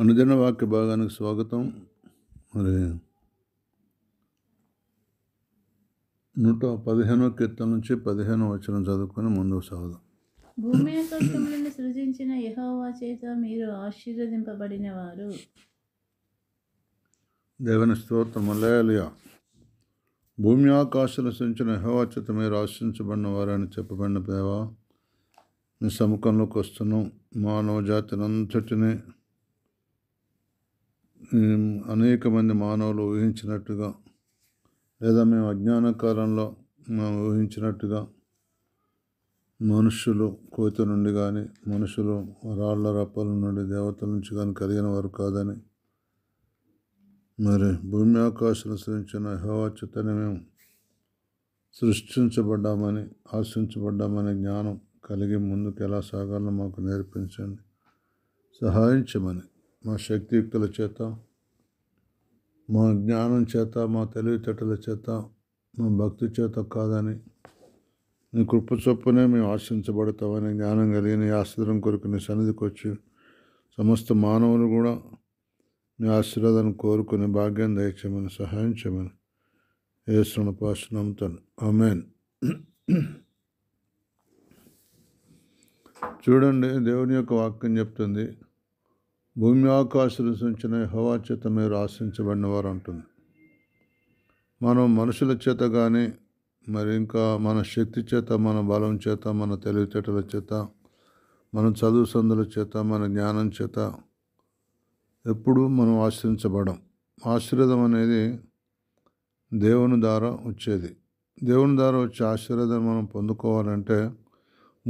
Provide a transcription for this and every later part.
అనుదిన వాక్య భాగానికి స్వాగతం మరి నూట పదిహేనో కీర్తన నుంచి పదిహేనో వచ్చిన చదువుకొని ముందుకు సాగుదాం భూమి ఆకాశములను సృజించిన యహోవా చేత మీరు ఆశీర్వదింపబడిన వారు దేవుని స్తోత్రం మలయాలియా భూమి ఆకాశాలు యహోవా చేత మీరు ఆశించబడిన వారని చెప్పబడిన దేవా నీ సముఖంలోకి వస్తున్నాం మానవ జాతిని అంతటినీ అనేక మంది మానవులు ఊహించినట్టుగా లేదా మేము అజ్ఞాన కాలంలో మేము ఊహించినట్టుగా మనుషులు కోత నుండి కానీ మనుషులు రాళ్ళ రప్పల నుండి దేవతల నుంచి కానీ కలిగిన వారు కాదని మరి భూమి ఆకాశం సృష్టించిన హోవాచ్యుతని మేము సృష్టించబడ్డామని ఆశించబడ్డామని జ్ఞానం కలిగి ముందుకు ఎలా సాగాలో మాకు నేర్పించండి సహాయించమని మా శక్తియుక్తుల చేత మా జ్ఞానం చేత మా తెలివితేటల చేత మా భక్తి చేత కాదని నీ కృప చొప్పునే మేము ఆశించబడతామని జ్ఞానం కలిగిన ఆశీర్వదం కొరకు నీ సన్నిధికి వచ్చి సమస్త మానవులు కూడా నీ ఆశీర్వాదాన్ని కోరుకుని భాగ్యం దయచేయమని సహాయం చేయమని ఏ శృణపాసనంతను అమెన్ చూడండి దేవుని యొక్క వాక్యం చెప్తుంది భూమి ఆకాశాలు సంచిన హవా చేత మీరు ఆశించబడినవారు వారు అంటుంది మనం మనుషుల చేత కానీ మరి ఇంకా మన శక్తి చేత మన బలం చేత మన తెలివితేటల చేత మన చదువు సందుల చేత మన జ్ఞానం చేత ఎప్పుడూ మనం ఆశ్రయించబడం ఆశీర్వాదం అనేది దేవుని ద్వారా వచ్చేది దేవుని ద్వారా వచ్చే ఆశీర్వాదం మనం పొందుకోవాలంటే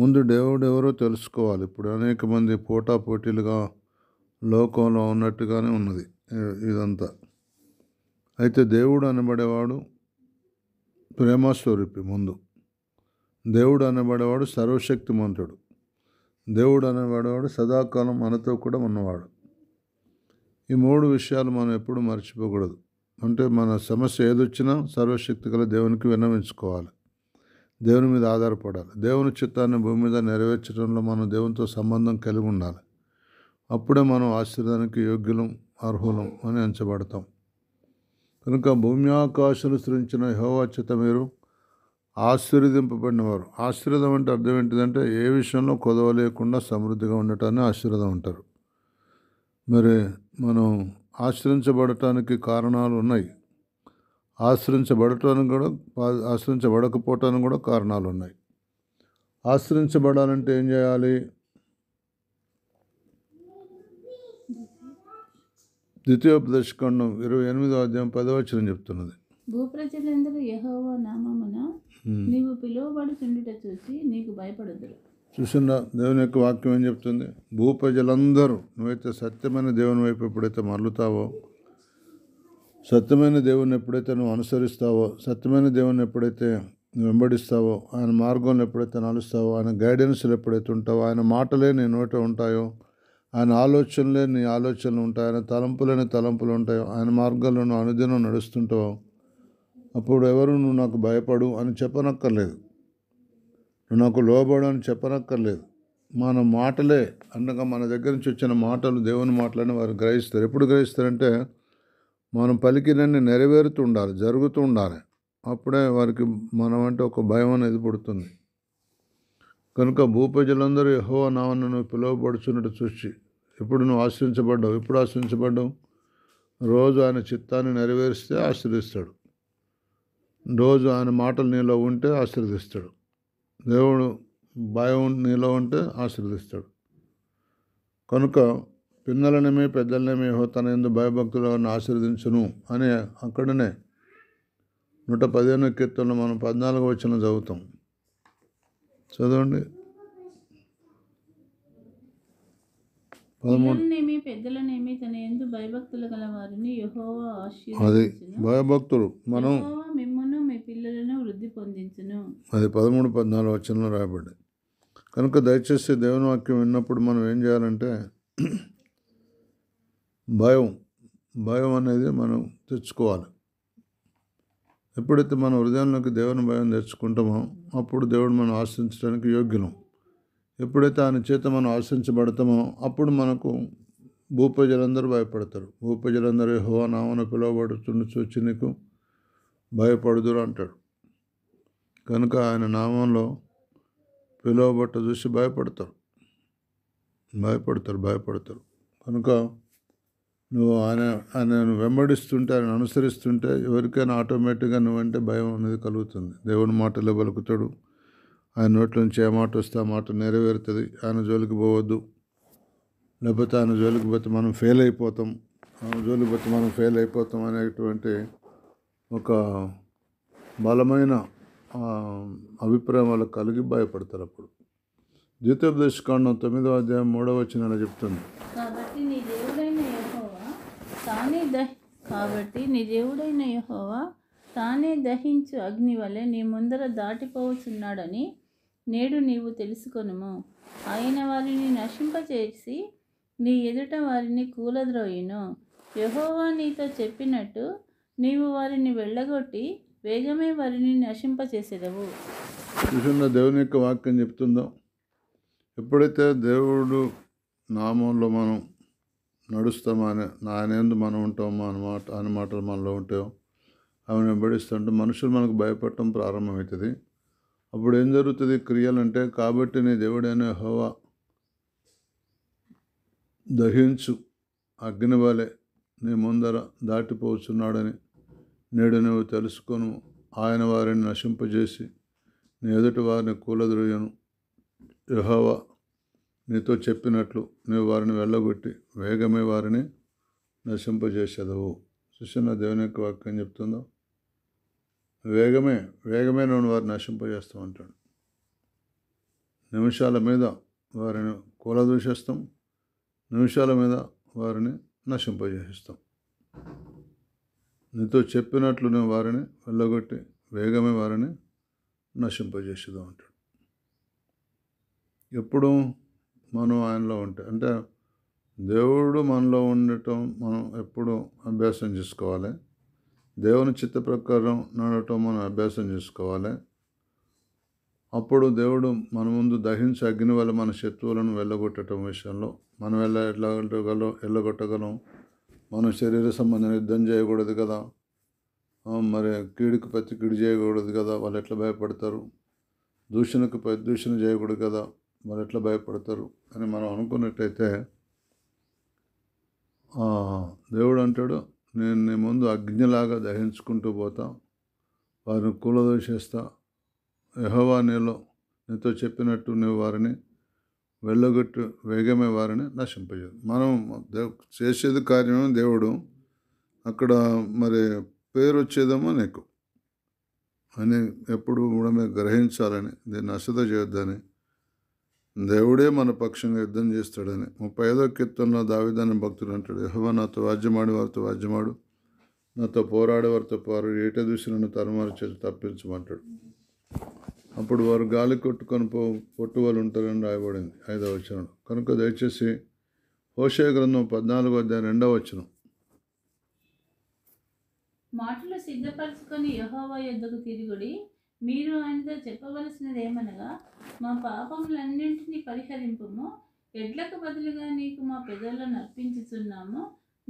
ముందు దేవుడు ఎవరో తెలుసుకోవాలి ఇప్పుడు అనేక మంది పోటీలుగా లోకంలో ఉన్నట్టుగానే ఉన్నది ఇదంతా అయితే దేవుడు అనబడేవాడు ప్రేమస్వరూపి ముందు దేవుడు అనబడేవాడు సర్వశక్తిమంతుడు దేవుడు అనబడేవాడు సదాకాలం మనతో కూడా ఉన్నవాడు ఈ మూడు విషయాలు మనం ఎప్పుడు మర్చిపోకూడదు అంటే మన సమస్య ఏదొచ్చినా సర్వశక్తి గల దేవునికి విన్నవించుకోవాలి దేవుని మీద ఆధారపడాలి దేవుని చిత్తాన్ని భూమి మీద నెరవేర్చడంలో మనం దేవునితో సంబంధం కలిగి ఉండాలి అప్పుడే మనం ఆశీర్వాదానికి యోగ్యులం అర్హులం అని అంచబడతాం కనుక భూమి ఆకాశాలు సృష్టించిన యహోవాచ్యత మీరు ఆశీర్వదింపబడినవారు ఆశీర్వదం అంటే అర్థం ఏంటిదంటే ఏ విషయంలో కొదవ లేకుండా సమృద్ధిగా ఉండటాన్ని ఆశీర్వదం అంటారు మరి మనం ఆశ్రయించబడటానికి కారణాలు ఉన్నాయి ఆశ్రయించబడటానికి కూడా ఆశ్రయించబడకపోవటానికి కూడా కారణాలు ఉన్నాయి ఆశ్రయించబడాలంటే ఏం చేయాలి ద్వితీయోపదేశ ఇరవై ఎనిమిదో అధ్యాయం పదవచనం చెప్తున్నది భూప్రజలందరూ నామమున నీవు చూసి నీకు దేవుని యొక్క వాక్యం ఏం చెప్తుంది భూప్రజలందరూ నువ్వైతే సత్యమైన దేవుని వైపు ఎప్పుడైతే మరలుతావో సత్యమైన దేవుని ఎప్పుడైతే నువ్వు అనుసరిస్తావో సత్యమైన దేవుని ఎప్పుడైతే నువ్వు వెంబడిస్తావో ఆయన మార్గంలో ఎప్పుడైతే నలుస్తావో ఆయన గైడెన్స్లు ఎప్పుడైతే ఉంటావో ఆయన మాటలే నేను నోట ఉంటాయో ఆయన ఆలోచన నీ ఆలోచనలు ఉంటాయి ఆయన లేని తలంపులు ఉంటాయి ఆయన మార్గాల్లో అనుదినం నడుస్తుంటావు అప్పుడు ఎవరు నువ్వు నాకు భయపడు అని చెప్పనక్కర్లేదు నువ్వు నాకు లోబడు అని చెప్పనక్కర్లేదు మన మాటలే అనగా మన దగ్గర నుంచి వచ్చిన మాటలు దేవుని మాటలని వారు గ్రహిస్తారు ఎప్పుడు గ్రహిస్తారంటే మనం పలికినన్ని నెరవేరుతూ ఉండాలి జరుగుతూ ఉండాలి అప్పుడే వారికి మనం అంటే ఒక భయం అనేది పుడుతుంది కనుక భూపజలందరూ యహో నామను పిలువబడుచున్నట్టు చూసి ఎప్పుడు నువ్వు ఆశ్రయించబడ్డావు ఎప్పుడు ఆశ్రయించబడ్డావు రోజు ఆయన చిత్తాన్ని నెరవేరిస్తే ఆశీర్దిస్తాడు రోజు ఆయన మాటలు నీలో ఉంటే ఆశీర్దిస్తాడు దేవుడు భయం నీలో ఉంటే ఆశీర్దిస్తాడు కనుక పిన్నలనేమే పెద్దలనేమే తన ఎందు భయభక్తులు ఆశీర్దించును అని అక్కడనే నూట పదిహేను కీర్తనలు మనం పద్నాలుగు వచ్చిన చదువుతాం చదవండి పదమూడు పెద్దలనేమి తన ఎందు భయభక్తులు గల అది భయభక్తులు మనం మిమ్మను మీ పిల్లలను వృద్ధి పొందించును అది పదమూడు పద్నాలుగు వచనంలో రాయబడి కనుక దయచేసి దేవుని వాక్యం విన్నప్పుడు మనం ఏం చేయాలంటే భయం భయం అనేది మనం తెచ్చుకోవాలి ఎప్పుడైతే మన హృదయంలోకి దేవుని భయం తెచ్చుకుంటామో అప్పుడు దేవుడు మనం ఆశ్రయించడానికి యోగ్యం ఎప్పుడైతే ఆయన చేత మనం ఆశ్రయించబడతామో అప్పుడు మనకు భూపజలందరూ భయపడతారు భూపజలందరూ హో నామన పిలువబడుతున్న చూచి నీకు భయపడుదురు అంటాడు కనుక ఆయన నామంలో పిలువబట్ట చూసి భయపడతారు భయపడతారు భయపడతారు కనుక నువ్వు ఆయన ఆయనను వెంబడిస్తుంటే ఆయన అనుసరిస్తుంటే ఎవరికైనా ఆటోమేటిక్గా నువ్వంటే భయం అనేది కలుగుతుంది దేవుని మాటలో బలుకుతాడు ఆయన నోట్ల నుంచి ఏ మాట వస్తే ఆ మాట నెరవేరుతుంది ఆయన జోలికి పోవద్దు లేకపోతే ఆయన జోలికి పోతే మనం ఫెయిల్ అయిపోతాం ఆయన జోలికి పోతే మనం ఫెయిల్ అయిపోతాం అనేటువంటి ఒక బలమైన అభిప్రాయం వాళ్ళకి కలిగి భయపడతారు అప్పుడు ద్వితీయోపదేశకాండం తొమ్మిదో అధ్యాయం మూడవ వచ్చిన చెప్తుంది తానే దహి కాబట్టి నీ దేవుడైన యహోవా తానే దహించు అగ్ని వలె నీ ముందర దాటిపోవచ్చున్నాడని నేడు నీవు తెలుసుకొనుము ఆయన వారిని నశింపచేసి నీ ఎదుట వారిని కూలద్రోయిను యహోవా నీతో చెప్పినట్టు నీవు వారిని వెళ్ళగొట్టి వేగమే వారిని నశింపచేసేదవు చూసిన దేవుని యొక్క వాక్యం చెప్తుందో ఎప్పుడైతే దేవుడు నామంలో మనం నడుస్తాం ఆయన ఆయనందు మనం ఉంటాము అనమాట ఆయన మాటలు మనలో ఉంటాం ఆయన వెంబడిస్తుంటే మనుషులు మనకు భయపడటం ప్రారంభమవుతుంది అప్పుడు ఏం జరుగుతుంది క్రియలంటే కాబట్టి నీ దేవుడైన హోవా దహించు అగ్నివలే నీ ముందర దాటిపోతున్నాడని నేడు నువ్వు తెలుసుకొను ఆయన వారిని నశింపజేసి నీ ఎదుటి వారిని కూలద్రోయను యహోవా నీతో చెప్పినట్లు నీవు వారిని వెళ్ళగొట్టి వేగమే వారిని నశింపజేసేదవు నా దేవుని యొక్క వాక్యం చెప్తుందో వేగమే వేగమే నేను వారిని నశింపజేస్తాం ఉంటాడు నిమిషాల మీద వారిని దూషిస్తాం నిమిషాల మీద వారిని నశింపజేసిస్తాం నీతో చెప్పినట్లు నేను వారిని వెళ్ళగొట్టి వేగమే వారిని నశింపజేసేదాం ఉంటాడు ఎప్పుడూ మనం ఆయనలో ఉంటే అంటే దేవుడు మనలో ఉండటం మనం ఎప్పుడూ అభ్యాసం చేసుకోవాలి దేవుని చిత్త ప్రకారం నడటం మనం అభ్యాసం చేసుకోవాలి అప్పుడు దేవుడు మన ముందు దహించి అగ్ని వల్ల మన శత్రువులను వెళ్ళగొట్టడం విషయంలో మనం ఎలా ఎట్లా వెళ్ళగొట్టగలం మన శరీర సంబంధం యుద్ధం చేయకూడదు కదా మరి కీడుకు ప్రతి కీడు చేయకూడదు కదా వాళ్ళు ఎట్లా భయపడతారు దూషణకు దూషణ చేయకూడదు కదా మరి ఎట్లా భయపడతారు అని మనం అనుకున్నట్టయితే దేవుడు అంటాడు నేను నీ ముందు అగ్నిలాగా దహించుకుంటూ పోతా వారిని కూలదోషేస్తా యహోవా నీలో నీతో చెప్పినట్టు నువ్వు వారిని వెళ్ళగొట్టు వేగమే వారిని నశింపజేయదు మనం చేసేది కార్యమే దేవుడు అక్కడ మరి పేరు వచ్చేదేమో నీకు అని ఎప్పుడు కూడా మేము గ్రహించాలని దీన్ని అశ్రద్ధ చేయొద్దని దేవుడే మన పక్షంగా యుద్ధం చేస్తాడని ముప్పై ఐదో కీర్తనలో దావిదాని భక్తుడు అంటాడు యహోవా నాతో వాద్యమాడి వారితో వాద్యమాడు నాతో పోరాడే వారితో పోరాడు ఏట దూసినను తరుమారు చేసి తప్పించమంటాడు అప్పుడు వారు గాలి కొట్టుకొని పో కొట్టు వాళ్ళు ఉంటారని రాయబడింది ఐదవ వచనం కనుక దయచేసి హోషే గ్రంథం పద్నాలుగో అధ్యాయం రెండవ వచనం మాటలు సిద్ధపరచుకొని యహోవా యుద్ధకు తిరుగుడి మీరు ఆయనతో చెప్పవలసినది ఏమనగా మా పాపములన్నింటినీ పరిహరింపుము ఎడ్లకు బదులుగా నీకు మా పెదవులను అర్పించుతున్నాము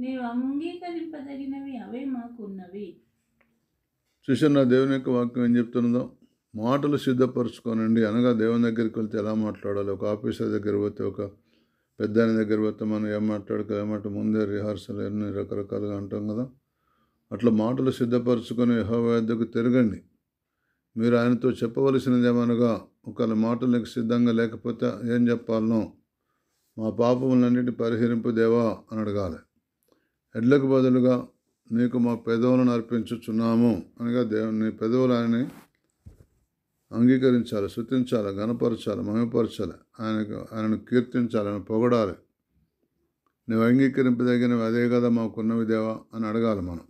నీవు అంగీకరింపదగినవి అవే మాకున్నవి చూసిన దేవుని యొక్క వాక్యం ఏం చెప్తున్నదో మాటలు సిద్ధపరచుకోనండి అనగా దేవుని దగ్గరికి వెళ్తే ఎలా మాట్లాడాలి ఒక ఆఫీసర్ దగ్గర పోతే ఒక పెద్ద దగ్గర పోతే మనం ఏం మాట్లాడక ఏమంటే ముందే రిహార్సల్ అన్నీ రకరకాలుగా అంటాం కదా అట్లా మాటలు సిద్ధపరచుకొని యహోవాద్దకు తిరగండి మీరు ఆయనతో చెప్పవలసినది ఏమనగా ఒకళ్ళ మాటలకు సిద్ధంగా లేకపోతే ఏం చెప్పాలనో మా పాపములన్నిటి పరిహరింపు దేవా అని అడగాలి ఎడ్లకు బదులుగా నీకు మా పెదవులను అర్పించుచున్నాము అనగా దేవుని పెదవులు ఆయన్ని అంగీకరించాలి శృతించాలి గణపరచాలి మహిమపరచాలి ఆయనకు ఆయనను కీర్తించాలి ఆయన పొగడాలి నువ్వు అంగీకరింపదగినవి అదే కదా మాకున్నవి దేవా అని అడగాలి మనం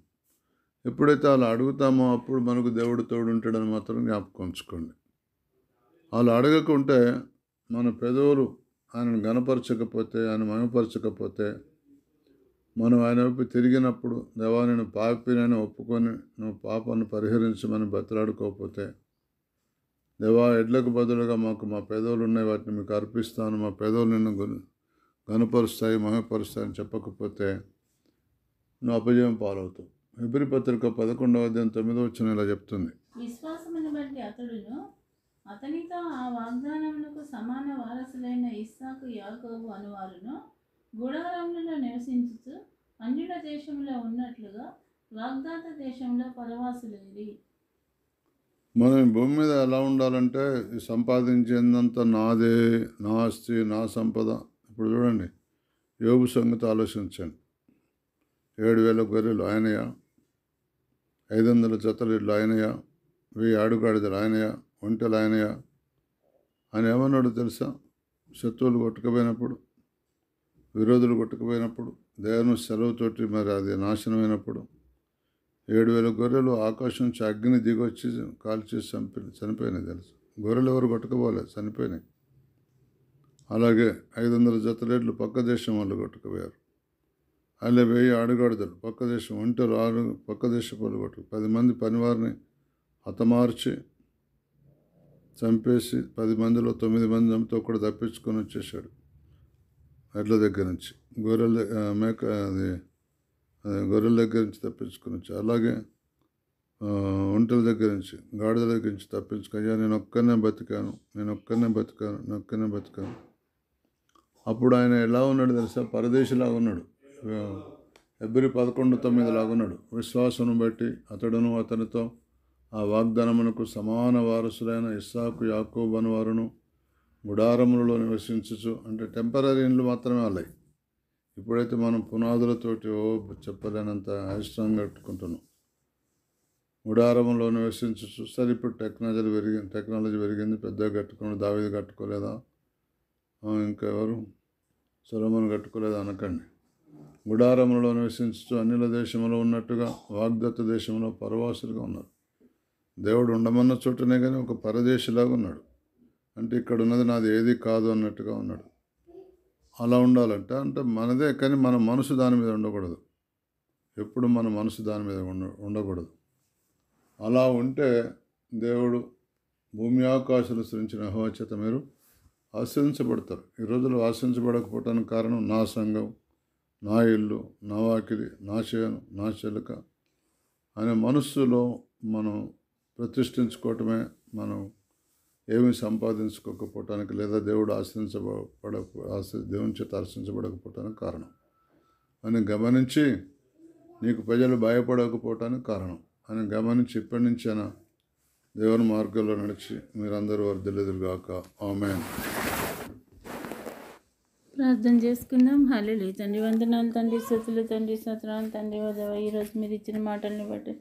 ఎప్పుడైతే అలా అడుగుతామో అప్పుడు మనకు దేవుడు తోడుంటాడని మాత్రం జ్ఞాపకం ఉంచుకోండి వాళ్ళు అడగకుంటే మన పెదవులు ఆయనను గనపరచకపోతే ఆయన మనపరచకపోతే మనం ఆయన వైపు తిరిగినప్పుడు దేవా నేను పాపినని ఒప్పుకొని నువ్వు పాపను పరిహరించమని బతిలాడుకోకపోతే దేవా ఎడ్లకు బదులుగా మాకు మా పెదవులు ఉన్నాయి వాటిని మీకు అర్పిస్తాను మా పెదవులు నిన్ను గనపరుస్తాయి మహపరుస్తాయని చెప్పకపోతే నువ్వు అపజయం పాలవుతావు ఎబ్రి పత్రిక పదకొండవ అధ్యాయం తొమ్మిదో వచ్చిన ఇలా చెప్తుంది అతనితో ఆ వాగ్దానములకు సమాన వారసులైన ఇస్సాకు యాకోబు అనువారును గుడారములలో నివసించుచు అన్యుల దేశంలో ఉన్నట్లుగా వాగ్దాత దేశంలో పరవాసులేరి మనం భూమి మీద ఎలా ఉండాలంటే సంపాదించేందంత నాదే నా ఆస్తి నా సంపద ఇప్పుడు చూడండి యోగు సంగతి ఆలోచించండి ఏడు వేల గొర్రెలు ఆయనయా ఐదు వందల జతలు ఇళ్ళు ఆయనయా వెయ్యి ఆడుగాడిదలు ఆయనయా ఒంటెలు ఆయన ఆయన ఏమన్నాడు తెలుసా శత్రువులు కొట్టకపోయినప్పుడు విరోధులు కొట్టకపోయినప్పుడు దేవుని సెలవుతోటి మరి అది నాశనమైనప్పుడు ఏడు వేల గొర్రెలు ఆకాశం నుంచి అగ్ని దిగొచ్చి కాల్చేసి చంపి చనిపోయినాయి తెలుసు గొర్రెలు ఎవరు కొట్టుకుపోలేదు చనిపోయినాయి అలాగే ఐదు వందల జత రేట్లు పక్క దేశం వాళ్ళు కొట్టుకుపోయారు అలా వెయ్యి ఆడుగాడుదలు పక్క దేశం ఒంటరు ఆరు పక్క దేశం వాళ్ళు కొట్టుకు పది మంది పనివారిని హతమార్చి చంపేసి పది మందిలో తొమ్మిది మంది చంపితే ఒకడు తప్పించుకొని వచ్చేసాడు అడ్ల దగ్గర నుంచి గొర్రెల మేక అది గొర్రెల దగ్గర నుంచి తప్పించుకొని వచ్చి అలాగే ఒంటల దగ్గర నుంచి గాడిద దగ్గర నుంచి తప్పించుకయ్యా నేను ఒక్కనే బతికాను నేను ఒక్కనే బతికాను నేను ఒక్కనే బతికాను అప్పుడు ఆయన ఎలా ఉన్నాడు తెలుసా పరదేశిలాగా ఉన్నాడు ఎబ్రి పదకొండు తొమ్మిది ఉన్నాడు విశ్వాసం బట్టి అతడును అతనితో ఆ వాగ్దానమునకు సమాన వారసులైన ఇస్సాకు యాకోబన్ వారును గుడారములలో నివసించచ్చు అంటే టెంపరీ ఇండ్లు మాత్రమే అలాయి ఇప్పుడైతే మనం పునాదులతోటి ఓ చెప్పలేనంత అయిష్టం కట్టుకుంటున్నాం గుడారంలో నివసించచ్చు సరే ఇప్పుడు టెక్నాలజీ పెరిగింది టెక్నాలజీ పెరిగింది పెద్దగా కట్టుకుని దావేది కట్టుకోలేదా ఇంకా ఎవరు కట్టుకోలేదా అనకండి గుడారములలో నివసించచ్చు అన్నిల దేశంలో ఉన్నట్టుగా వాగ్దత్త దేశంలో పరవాసులుగా ఉన్నారు దేవుడు ఉండమన్న చోటనే కానీ ఒక పరదేశిలాగా ఉన్నాడు అంటే ఇక్కడ ఉన్నది నాది ఏది కాదు అన్నట్టుగా ఉన్నాడు అలా ఉండాలంటే అంటే మనదే కానీ మన మనసు దాని మీద ఉండకూడదు ఎప్పుడు మన మనసు దాని మీద ఉండ ఉండకూడదు అలా ఉంటే దేవుడు భూమి ఆకాశాలు సృష్టించిన అహోచేత మీరు ఆశ్రయించబడతారు ఈ రోజులు ఆశ్రయించబడకపోవటానికి కారణం నా సంఘం నా ఇల్లు నా వాకిలి నా చేయను నా చెలుక అనే మనస్సులో మనం ప్రతిష్ఠించుకోవటమే మనం ఏమి సంపాదించుకోకపోవటానికి లేదా దేవుడు ఆశ్రయించబడ దేవుని చేత ఆశ్రయించబడకపోవటానికి కారణం అని గమనించి నీకు ప్రజలు భయపడకపోవటానికి కారణం అని గమనించి ఇప్పటి నుంచైనా దేవుని మార్గంలో నడిచి మీరందరూ వర్ధలెదురుగాక ఆమె ప్రార్థన చేసుకుందాం హలో తండ్రి వందనాలు తండ్రి సతులు తండ్రి సత్రాలు తండ్రి వదవ ఈరోజు మీరు ఇచ్చిన మాటల్ని బట్టి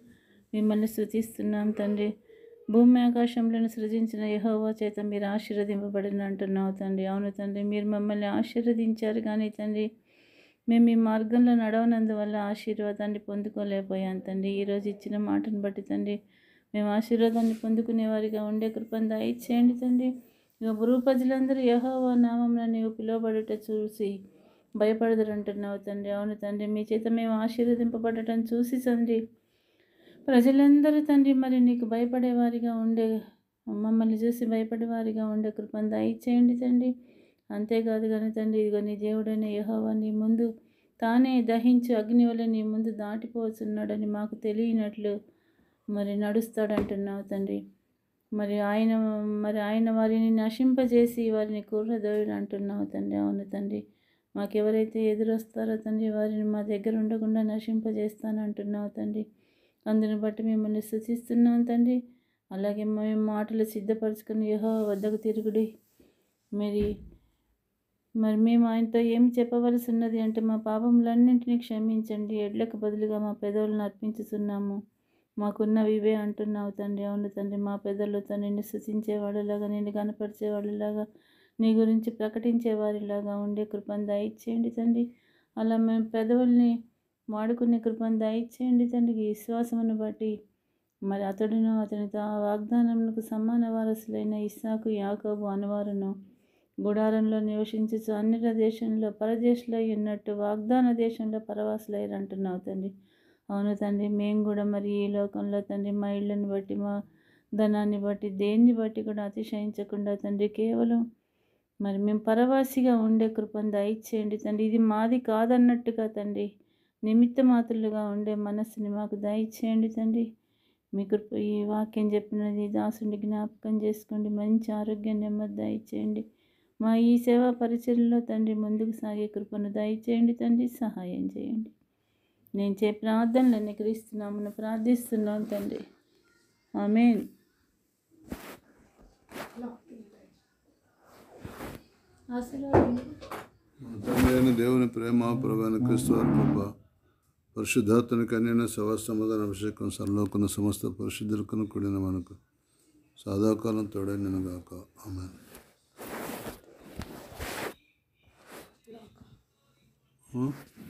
మిమ్మల్ని స్థుతిస్తున్నాం తండ్రి భూమి ఆకాశంలోని సృజించిన యహోవా చేత మీరు ఆశీర్వదింపబడిన అంటున్నావు తండ్రి అవును తండ్రి మీరు మమ్మల్ని ఆశీర్వదించారు కానీ తండ్రి మేము ఈ మార్గంలో నడవనందువల్ల ఆశీర్వాదాన్ని పొందుకోలేకపోయాం తండ్రి ఈరోజు ఇచ్చిన మాటను బట్టి తండ్రి మేము ఆశీర్వాదాన్ని పొందుకునేవారిగా ఉండే కృపను ఇచ్చేయండి తండ్రి ఇక భూపజలందరూ యహోవా నామంలో నీవు పిలువబడట చూసి అంటున్నావు తండ్రి అవును తండ్రి మీ చేత మేము ఆశీర్వదింపబడటం చూసి తండ్రి ప్రజలందరూ తండ్రి మరి నీకు భయపడేవారిగా ఉండే మమ్మల్ని చూసి భయపడేవారిగా ఉండే కృపను దయచేయండి తండ్రి అంతేకాదు కానీ తండ్రి ఇదిగో నీ దేవుడైన యహోవా నీ ముందు తానే దహించు అగ్ని వల్ల నీ ముందు దాటిపోతున్నాడని మాకు తెలియనట్లు మరి నడుస్తాడంటున్నావు తండ్రి మరి ఆయన మరి ఆయన వారిని నశింపజేసి వారిని కూర్రదోయుడు అంటున్నావు తండ్రి అవును తండ్రి మాకెవరైతే ఎదురొస్తారో తండ్రి వారిని మా దగ్గర ఉండకుండా నశింపజేస్తానంటున్నావు తండ్రి అందుని బట్టి మిమ్మల్ని సూచిస్తున్నాం తండ్రి అలాగే మేము మాటలు సిద్ధపరచుకుని యహో వద్దకు తిరుగుడి మరి మరి మేము ఆయనతో ఏం చెప్పవలసి ఉన్నది అంటే మా పాపములన్నింటినీ క్షమించండి ఎడ్లకు బదులుగా మా పెదవులను అర్పించుతున్నాము మాకున్నవి ఇవే అంటున్నావు తండ్రి అవును తండ్రి మా పెదలతో నిన్ను స్థుతించేవాళ్ళలాగా నిన్ను కనపరిచేవాళ్ళలాగా నీ గురించి ప్రకటించేవారిలాగా ఉండే కృపను దయచేయండి తండ్రి అలా మేము పెదవుల్ని వాడుకునే కృపను దయచేయండి తండ్రికి విశ్వాసమును బట్టి మరి అతడును అతని వాగ్దానములకు సమాన వారసులైన ఇస్సాకు యాకబు అనువారును గుడారంలో నివసించచ్చు అన్ని దేశంలో పరదేశంలో ఉన్నట్టు వాగ్దాన దేశంలో పరవాసులయ్యారంటున్నావు తండ్రి అవును తండ్రి మేము కూడా మరి ఈ లోకంలో తండ్రి మా ఇళ్ళని బట్టి మా ధనాన్ని బట్టి దేన్ని బట్టి కూడా అతిశయించకుండా తండ్రి కేవలం మరి మేము పరవాసిగా ఉండే కృపను దయచేయండి తండ్రి ఇది మాది కాదన్నట్టుగా తండ్రి నిమిత్త మాత్రులుగా ఉండే మనస్సుని మాకు దయచేయండి తండ్రి మీ కృప ఈ వాక్యం చెప్పినది దాసుని జ్ఞాపకం చేసుకోండి మంచి ఆరోగ్యం నెమ్మది దయచేయండి మా ఈ సేవా పరిచయంలో తండ్రి ముందుకు సాగే కృపను దయచేయండి తండ్రి సహాయం చేయండి నేను చే ప్రార్థనలన్నీ క్రీస్తున్నామని ప్రార్థిస్తున్నాను తండ్రి ఆమె దేవుని ప్రేమ ప్రభాన క్రీస్తు పరిశుద్ధాత్మని కన్యన సమాధాన అభిషేకం సర్లోకున్న సమస్త పరిశుద్ధులకు కూడిన మనకు సాదాకాలం నేను గాక ఆమె Hmm?